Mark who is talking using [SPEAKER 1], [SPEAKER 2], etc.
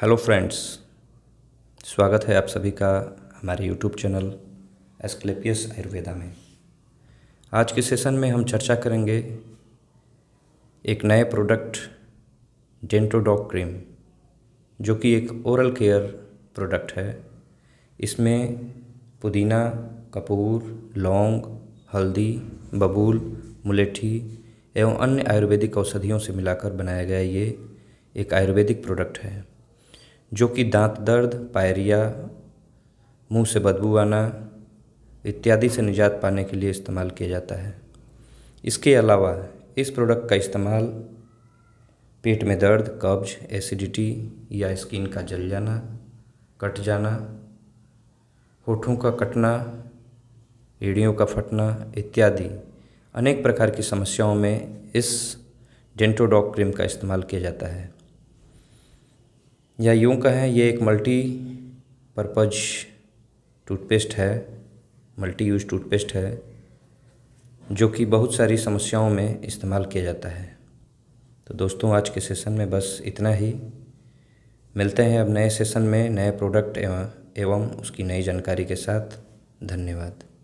[SPEAKER 1] hello friends स्वागत है आप सभी का हमारे यूट्यूब चैनल एस्क्लेपियस आयुर्वेदा में आज के सेशन में हम चर्चा करेंगे एक नए प्रोडक्ट डेंटोडॉक क्रीम जो कि एक ओरल केयर प्रोडक्ट है इसमें पुदीना कपूर लौंग हल्दी बबूल मुलेठी एवं अन्य आयुर्वेदिक औषधियों से मिलाकर बनाया गया ये एक आयुर्वेदिक प्रोडक्ट है जो कि दांत दर्द पायरिया मुंह से बदबू आना इत्यादि से निजात पाने के लिए इस्तेमाल किया जाता है इसके अलावा इस प्रोडक्ट का इस्तेमाल पेट में दर्द कब्ज एसिडिटी या स्किन का जल जाना कट जाना होठों का कटना एड़ियों का फटना इत्यादि अनेक प्रकार की समस्याओं में इस डेंटोडॉक क्रीम का इस्तेमाल किया जाता है या यूँ कहें ये एक मल्टी पर्पज टूथपेस्ट है मल्टी यूज टूथपेस्ट है जो कि बहुत सारी समस्याओं में इस्तेमाल किया जाता है तो दोस्तों आज के सेशन में बस इतना ही मिलते हैं अब नए सेशन में नए प्रोडक्ट एवं उसकी नई जानकारी के साथ धन्यवाद